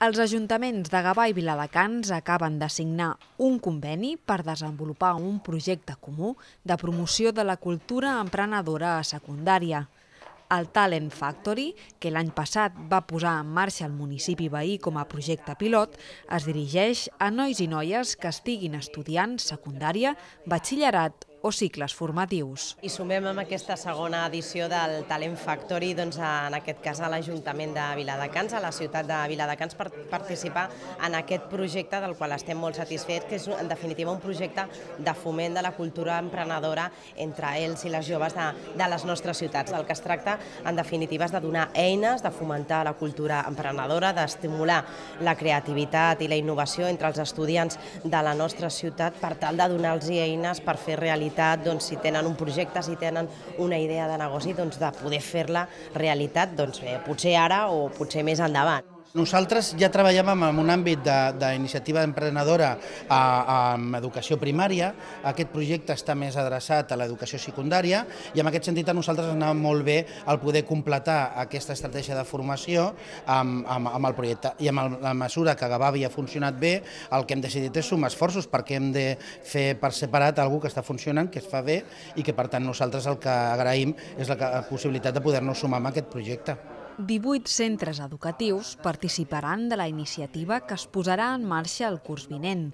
Els ajuntaments de Gavà i Viladecans acaben de signar un conveni per desenvolupar un projecte comú de promoció de la cultura emprenedora a secundària. El Talent Factory, que l'any passat va posar en marxa el municipi veí com a projecte pilot, es dirigeix a nois i noies que estiguin estudiant secundària, batxillerat o cicles formatius. I sumem amb aquesta segona edició del Talent Factory, doncs, en aquest cas a l'Ajuntament de Viladecans, a la ciutat de Viladecans, per participar en aquest projecte del qual estem molt satisfets, que és en definitiva un projecte de foment de la cultura emprenedora entre ells i les joves de, de les nostres ciutats. El que es tracta, en definitiva, és de donar eines, de fomentar la cultura emprenedora, d'estimular la creativitat i la innovació entre els estudiants de la nostra ciutat per tal de donar-los eines per fer realitat possibilitat, doncs, si tenen un projecte, si tenen una idea de negoci, doncs, de poder fer-la realitat, doncs, eh, potser ara o potser més endavant. Nosaltres ja treballàvem en un àmbit d'iniciativa de, emprenedora amb educació primària. Aquest projecte està més adreçat a l'educació secundària i en aquest sentit a nosaltres ens anava molt bé el poder completar aquesta estratègia de formació amb, amb, amb el projecte. I amb la mesura que Gavà havia funcionat bé, el que hem decidit és sumar esforços perquè hem de fer per separat algú que està funcionant, que es fa bé i que per tant nosaltres el que agraïm és la possibilitat de poder-nos sumar amb aquest projecte. 18 centres educatius participaran de la iniciativa que es posarà en marxa el curs vinent.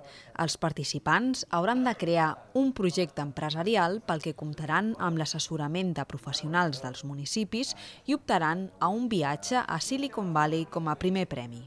Els participants hauran de crear un projecte empresarial pel que comptaran amb l'assessorament de professionals dels municipis i optaran a un viatge a Silicon Valley com a primer premi.